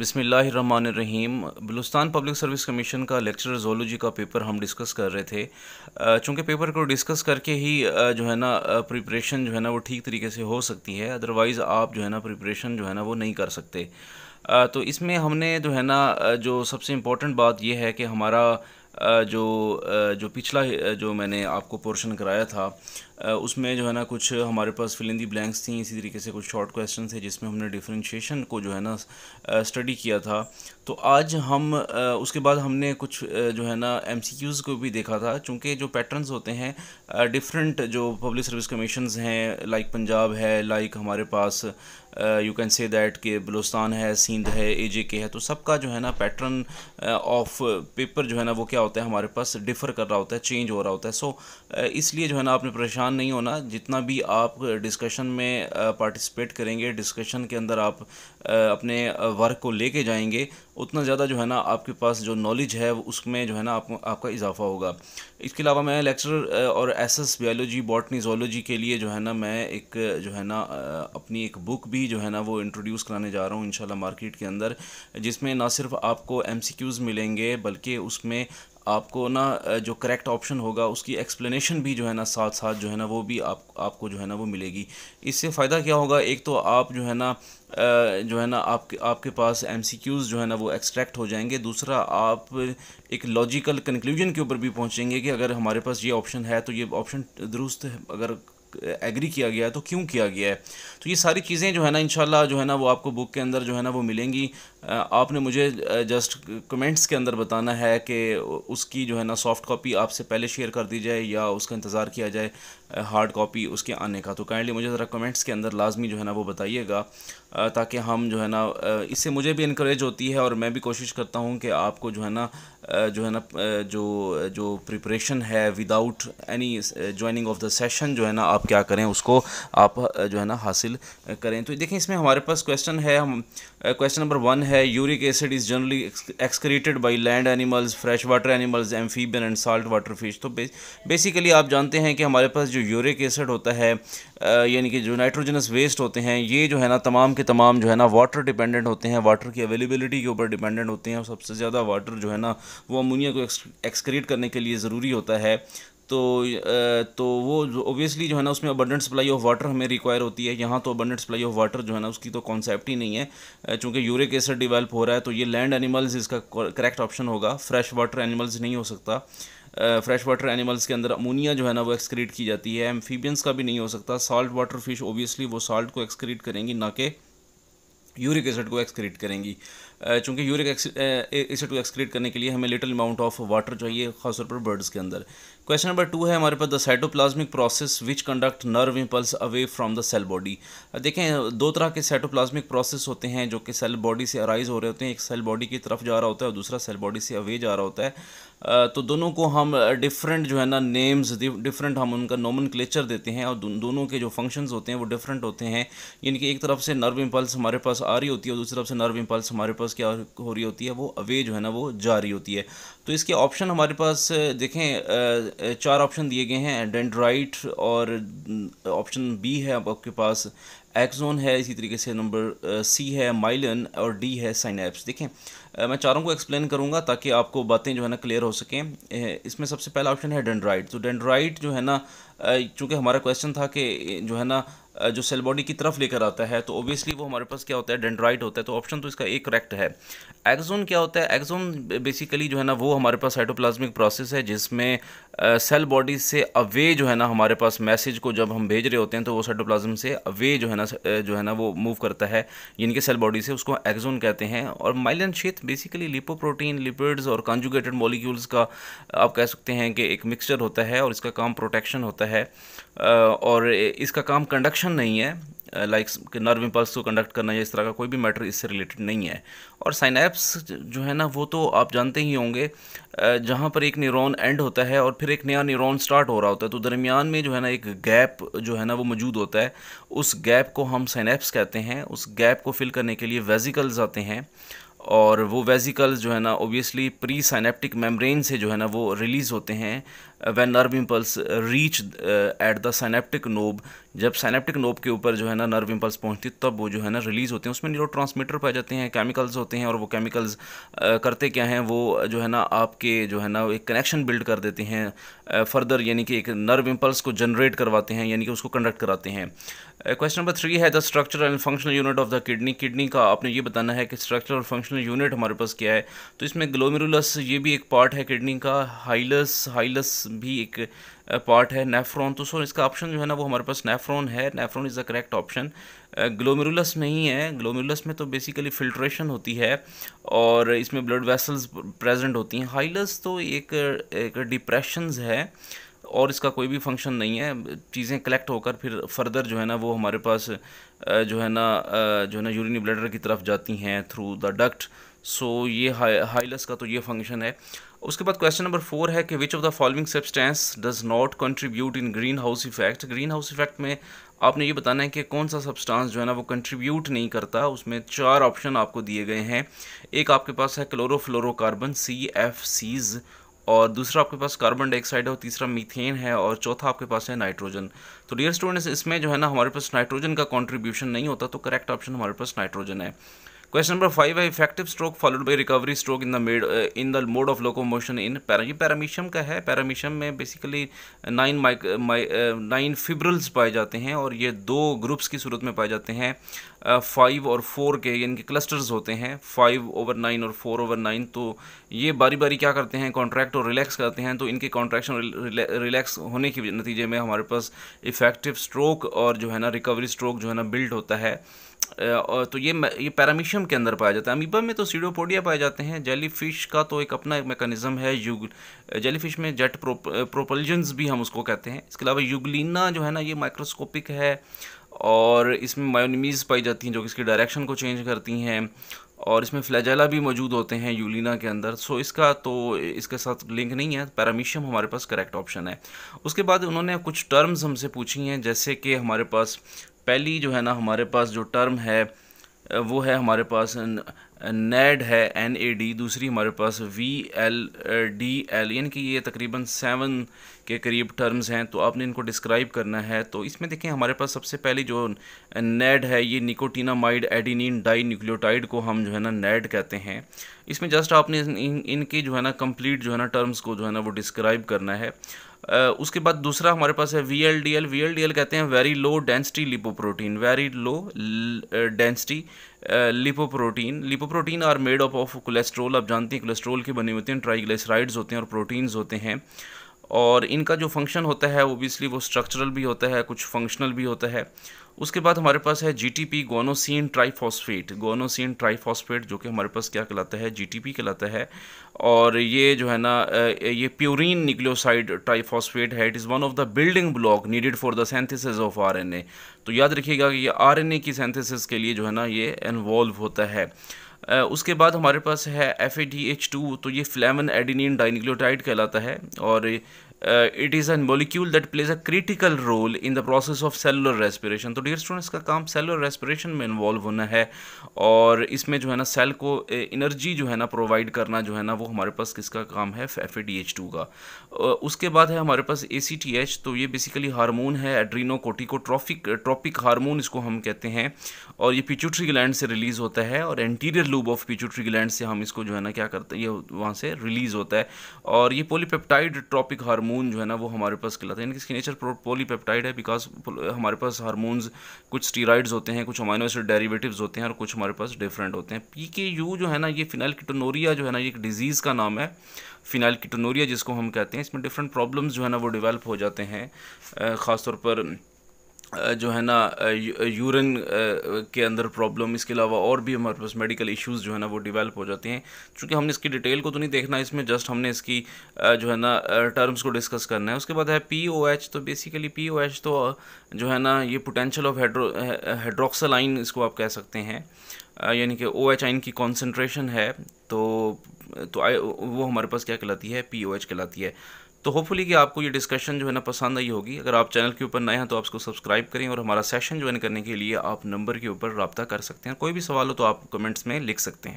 बसमीम Balochistan public service commission का lecture zoology का पेपर हम डिस्कस कर रहे थे चूँकि पेपर को डिस्कस करके ही जो है ना प्रिपरेशन जो है ना वो ठीक तरीके से हो सकती है अदरवाइज़ आप जो है ना प्रिपरेशन जो है ना वो नहीं कर सकते तो इसमें हमने जो है ना जो सबसे इम्पोर्टेंट बात यह है कि हमारा जो जो पिछला जो मैंने आपको पोर्शन कराया था उसमें जो है ना कुछ हमारे पास फ़िलिंदी ब्लैंक्स थी इसी तरीके से कुछ शॉर्ट क्वेश्चन थे जिसमें हमने डिफ्रेंशिएशन को जो है ना स्टडी किया था तो आज हम उसके बाद हमने कुछ जो है ना एम को भी देखा था चूँकि जो पैटर्नस होते हैं डिफरेंट जो पब्लिक सर्विस कमीशन हैं लाइक पंजाब है लाइक हमारे पास यू कैन से दैट के बलोस्तान है सिंध है ए के है तो सबका जो है ना पैटर्न ऑफ पेपर जो है ना वो क्या होता है हमारे पास डिफ़र कर रहा होता है चेंज हो रहा होता है सो so, इसलिए जो है ना आपने परेशान परेशान नहीं होना जितना भी आप डिस्कशन में पार्टिसिपेट करेंगे डिस्कशन के अंदर आप अपने वर्क को लेके जाएंगे उतना ज़्यादा जो है ना आपके पास जो नॉलेज है उसमें जो है ना आप, आपका इजाफा होगा इसके अलावा मैं लेक्चर और एसएस बायोलॉजी बॉटनी जोलॉजी के लिए जो है ना मैं एक जो है ना अपनी एक बुक भी जो है ना वो इंट्रोड्यूस कराने जा रहा हूँ इन मार्केट के अंदर जिसमें ना सिर्फ आपको एम मिलेंगे बल्कि उसमें आपको ना जो करेक्ट ऑप्शन होगा उसकी एक्सप्लेनेशन भी जो है ना साथ साथ जो है ना वो भी आप आपको जो है ना वो मिलेगी इससे फ़ायदा क्या होगा एक तो आप जो है ना जो है ना आपके आपके पास एम जो है ना वो एक्सट्रैक्ट हो जाएंगे दूसरा आप एक लॉजिकल कंक्लूजन के ऊपर भी पहुँचेंगे कि अगर हमारे पास ये ऑप्शन है तो ये ऑप्शन दुरुस्त अगर एग्री किया गया है तो क्यों किया गया है तो ये सारी चीज़ें जो है ना इन जो है ना वो आपको बुक के अंदर जो है ना वो मिलेंगी आपने मुझे जस्ट कमेंट्स के अंदर बताना है कि उसकी जो है ना सॉफ्ट कॉपी आपसे पहले शेयर कर दी जाए या उसका इंतज़ार किया जाए हार्ड कॉपी उसके आने का तो काइंडली मुझे ज़रा कमेंट्स के अंदर लाजमी जो है ना वो बताइएगा ताकि हम जो है ना इससे मुझे भी इनक्रेज होती है और मैं भी कोशिश करता हूँ कि आपको जो है ना जो है ना जो जो प्रिपरेशन है without any joining of the session जो है ना आप क्या करें उसको आप जो है ना हासिल करें तो देखें इसमें हमारे पास क्वेश्चन है हम क्वेश्चन नंबर वन है uric acid is generally excreted by land animals fresh water animals amphibian and salt water fish तो बेसिकली आप जानते हैं कि हमारे पास जो यूरिक एसिड होता है यानी कि जो नाइट्रोजनस वेस्ट होते हैं ये जो है ना तमाम के तमाम जो है ना वाटर डिपेंडेंट होते हैं वाटर की अवेलेबिलिटी के ऊपर डिपेंडेंट होते हैं और सबसे ज़्यादा वाटर जो है ना वो अमोनिया को एक्सक्रीट करने के लिए ज़रूरी होता है तो तो वो ओबियसली जो है ना उसमें अबंडेंट सप्लाई ऑफ वाटर हमें रिक्वायर होती है यहाँ तो अबंडेंट सप्लाई ऑफ वाटर जो है ना उसकी तो कॉन्सेप्ट ही नहीं है चूँकि यूरिक एसिड डिवेल्प हो रहा है तो ये लैंड एनिमल्स इसका करेक्ट ऑप्शन होगा फ्रेश वाटर एनिमल्स नहीं हो सकता फ्रेश वाटर एनिमल्स के अंदर अमोनिया जो है ना वो एक्सक्रीट की जाती है एम्फीबियंस का भी नहीं हो सकता साल्ट वाटर फिश ओबियसली वो साल्ट को एक्सक्रीट करेंगी ना कि यूरिक एसिड को एक्सक्रीट करेंगी चूँकि यूरिक एसिड को एक्सक्रीट करने के लिए हमें लिटिल अमाउंट ऑफ वाटर चाहिए खासतौर पर बर्ड्स के अंदर क्वेश्चन नंबर टू है हमारे पास the cytoplasmic process which conduct nerve impulse away from the cell body देखें दो तरह के साइटोप्लाज्मिक प्रोसेस होते हैं जो कि सेल बॉडी से अराइज हो रहे होते हैं एक सेल बॉडी की तरफ जा रहा होता है और दूसरा सेल बॉडी से अवे जा रहा होता है तो दोनों को हम डिफरेंट जो है ना नेम्स डिफरेंट हम उनका नोमन देते हैं और दोनों के जो फंक्शंस होते हैं वो डिफरेंट होते हैं यानी कि एक तरफ से नर्व इम्पल्स हमारे पास आ रही होती है और दूसरी तरफ से नर्व इम्पल्स हमारे पास क्या हो रही होती है वो अवे जो है ना वो जा रही होती है तो इसके ऑप्शन हमारे पास देखें चार ऑप्शन दिए गए हैं डेंड्राइट और ऑप्शन बी है आपके पास एक्जोन है इसी तरीके से नंबर सी uh, है माइलन और डी है साइनैप्स देखें uh, मैं चारों को एक्सप्लेन करूंगा ताकि आपको बातें जो है ना क्लियर हो सकें uh, इसमें सबसे पहला ऑप्शन है डेंड्राइट तो डेंड्राइट जो है ना चूँकि हमारा क्वेश्चन था कि जो है ना जो सेल बॉडी की तरफ लेकर आता है तो ओबियसली वो हमारे पास क्या होता है डेंड्राइट होता है तो ऑप्शन तो इसका एक करेक्ट है एक्जोन क्या होता है एक्जोन बेसिकली जो है ना वो हमारे पास साइटोप्लाज्मिक प्रोसेस है जिसमें सेल बॉडी से अवे जो है ना हमारे पास मैसेज को जब हम भेज रहे होते हैं तो वो साइटोप्लाज्म से अवे जो है ना जो है ना वो मूव करता है यानी कि सेल बॉडी से उसको एक्जोन कहते हैं और myelin sheath basically lipoprotein lipids और कॉन्जुगेटेड मॉलिक्यूल्स का आप कह सकते हैं कि एक मिक्सचर होता है और इसका काम प्रोटेक्शन होता है है और इसका काम कंडक्शन नहीं है लाइक नर्व इम्पल्स को कंडक्ट करना या इस तरह का कोई भी मैटर इससे रिलेटेड नहीं है और साइनैप्स जो है ना वो तो आप जानते ही होंगे जहाँ पर एक न्यूरॉन एंड होता है और फिर एक नया न्यूरॉन स्टार्ट हो रहा होता है तो दरमियान में जो है ना एक गैप जो है ना वो मौजूद होता है उस गैप को हम साइनैप्स कहते हैं उस गैप को फिल करने के लिए वेजिकल्स आते हैं और वो वेजिकल्स जो है ना ओबियसली प्री साइनेप्टिक मेम्ब्रेन से जो है ना वो रिलीज़ होते हैं when nerve impulse reach at the synaptic knob जब सैनेप्टिक नोब के ऊपर जो है ना नर्व इम्पल्स पहुंचती तब वो जो है ना रिलीज़ होते हैं उसमें न्यूरो ट्रांसमीटर पाए जाते हैं केमिकल्स होते हैं और वो केमिकल्स करते क्या हैं वो जो है ना आपके जो है ना एक कनेक्शन बिल्ड कर देते हैं फर्दर यानी कि एक नर्व इम्पल्स को जनरेट करवाते हैं यानी कि उसको कंडक्ट कराते हैं क्वेश्चन नंबर थ्री है the structure and functional unit of the kidney kidney का आपने ये बताना है कि स्ट्रक्चर और फंक्शनल यूनिट हमारे पास क्या है तो इसमें ग्लोमेरुलस ये भी एक पार्ट है किडनी का हाइलस हाइलस भी एक पार्ट है नेफ्रॉन तो सो इसका ऑप्शन जो है ना वो हमारे पास नेफ्रॉन है nephron is the correct option glomerulus नहीं है ग्लोमेरुलस में तो बेसिकली फिल्ट्रेशन होती है और इसमें ब्लड वेसल्स प्रेजेंट होती हैं हाइलस तो एक, एक डिप्रेशंस है और इसका कोई भी फंक्शन नहीं है चीज़ें कलेक्ट होकर फिर फर्दर जो है ना वो हमारे पास जो है ना जो है ना यूरिनी ब्लडर की तरफ जाती हैं through the duct so so, ये हाइलस का तो ये फंक्शन है उसके बाद क्वेश्चन नंबर फोर है कि which of the following substance does not contribute in greenhouse effect greenhouse effect में आपने ये बताना है कि कौन सा सब्सटेंस जो है ना वो कंट्रीब्यूट नहीं करता उसमें चार ऑप्शन आपको दिए गए हैं एक आपके पास है क्लोरोफ्लोरोकार्बन सी एफ सीज़ और दूसरा आपके पास कार्बन डाइऑक्साइड है और तीसरा मीथेन है और चौथा आपके पास है नाइट्रोजन तो डियर स्टूडेंट्स इसमें जो है ना हमारे पास नाइट्रोजन का कंट्रीब्यूशन नहीं होता तो करेक्ट ऑप्शन हमारे पास नाइट्रोजन है क्वेश्चन नंबर फाइव है effective stroke followed by recovery stroke in the made in the mode of locomotion in para ये पैरामीशियम का है पैरामीशियम में basically nine mike nine fibrils पाए जाते हैं और ये दो ग्रुप्स की सूरत में पाए जाते हैं फाइव uh, और फोर के इनके क्लस्टर्स होते हैं फाइव ओवर नाइन और फोर ओवर नाइन तो ये बारी बारी क्या करते हैं कॉन्ट्रैक्ट और रिलैक्स करते हैं तो इनके कॉन्ट्रैक्शन रिलैक्स होने के नतीजे में हमारे पास इफेक्टिव स्ट्रोक और जो है ना रिकवरी स्ट्रोक जो है ना बिल्ड होता है तो ये ये पैरामीशियम के अंदर पाया जाता है अमीबा में तो सीडोपोडिया पाए जाते हैं जेली फिश का तो एक अपना मेकानिज़म है युग जेली फिश में जेट प्रो, प्रोपल्जन्स भी हम उसको कहते हैं इसके अलावा युगलिना जो है ना ये माइक्रोस्कोपिक है और इसमें मायोनीमीज़ पाई जाती हैं जो कि इसकी डायरेक्शन को चेंज करती हैं और इसमें फ्लैजाला भी मौजूद होते हैं यूलिना के अंदर सो इसका तो इसके साथ लिंक नहीं है पैरामीशियम हमारे पास करेक्ट ऑप्शन है उसके बाद उन्होंने कुछ टर्म्स हमसे पूछी हैं जैसे कि हमारे पास पहली जो है ना हमारे पास जो टर्म है वो है हमारे पास नेड है एन ए डी दूसरी हमारे पास वी एल डी एल यानी कि ये तकरीबन सेवन के करीब टर्म्स हैं तो आपने इनको डिस्क्राइब करना है तो इसमें देखें हमारे पास सबसे पहले जो नेड है ये निकोटीनामाइड एडिनिन डाई न्यूक्लियोटाइड को हम जो है ना नेड कहते हैं इसमें जस्ट आपने इन, इनके जो है ना कंप्लीट जो है ना टर्म्स को जो है ना वो डिस्क्राइब करना है उसके बाद दूसरा हमारे पास है V L D L V L D L कहते हैं very low density lipoprotein very low density lipoprotein lipoprotein are made up of cholesterol आप जानते हैं कोलेस्ट्रोल की बनी होती हैं ट्राइग्लिसराइड्स होते हैं और प्रोटीन्स होते हैं और इनका जो फंक्शन होता है ओबियसली वो स्ट्रक्चरल भी होता है कुछ फंक्शनल भी होता है उसके बाद हमारे पास है G T P guanosine triphosphate guanosine triphosphate जो कि हमारे पास क्या कहलाता है जी टी पी कहलाता है और ये जो है ना ये प्योरिन निक्लियोसाइड ट्राईफॉस्फेट है it is one of the building block needed for the synthesis of R N A तो याद रखिएगा कि ये आर एन ए की सेंथिसिस के लिए जो है ना ये इन्वॉल्व होता है उसके बाद हमारे पास है F A D H two तो ये फ्लैमन एडिनिन डाइनिक्लोटाइड कहलाता है और it uh, is is molecule that plays a critical role in the process of cellular cellular तो डियर students का काम cellular respiration में इन्वॉल्व होना है और इसमें जो है ना सेल को इनर्जी uh, जो है ना प्रोवाइड करना जो है ना वो हमारे पास किसका काम है टू का uh, उसके बाद है हमारे पास ए सी टी एच तो ये बेसिकली हारमोन है एड्रीनोकोटिकोट्रॉफिक ट्रॉपिक हारमोन इसको हम कहते हैं और ये पिचुट्री ग्लैंड से रिलीज़ होता है और anterior lobe of pituitary gland से हम इसको जो है ना क्या करते हैं ये वहाँ से रिलीज़ होता है और ये पोलीपेप्टाइड ट्रॉपिक हारमोन हार्मोन जो है ना वो हमारे पास कहलाते हैं यानी कि इसकी नेचर पॉलीपेप्टाइड है बिकॉज हमारे पास हार्मोन्स कुछ स्टीराइड्स होते हैं कुछ अमाइनो एसिड डेरिवेटिव्स होते हैं और कुछ हमारे पास डिफरेंट होते हैं पी के यू जो है ना ये किटोनोरिया जो है ना ये एक डिजीज़ का नाम है फिनाइल किटोनोरिया जिसको हम कहते हैं इसमें डिफरेंट प्रॉब्लम्स जो है ना वो डिवेल्प हो जाते हैं ख़ासतौर पर जो है ना यूरिन के अंदर प्रॉब्लम इसके अलावा और भी हमारे पास मेडिकल इश्यूज जो है ना वो डेवलप हो जाते हैं क्योंकि हमने इसकी डिटेल को तो नहीं देखना इसमें जस्ट हमने इसकी जो है ना टर्म्स को डिस्कस करना है उसके बाद है पी ओ एच तो बेसिकली पी ओ एच तो जो है ना ये पोटेंशियल ऑफ हाइड्रो हाइड्रोक्सलाइन इसको आप कह सकते हैं यानी कि ओ एच आइन की कॉन्सेंट्रेशन है तो तो वो हमारे पास क्या कहलाती है पी ओ एच कहलाती है तो होपफुली कि आपको ये डिस्कशन जो है ना पसंद आई होगी अगर आप चैनल के ऊपर नए हैं तो आप उसको सब्सक्राइब करें और हमारा सेशन ज्वाइन करने के लिए आप नंबर के ऊपर रबता कर सकते हैं कोई भी सवाल हो तो आप कमेंट्स में लिख सकते हैं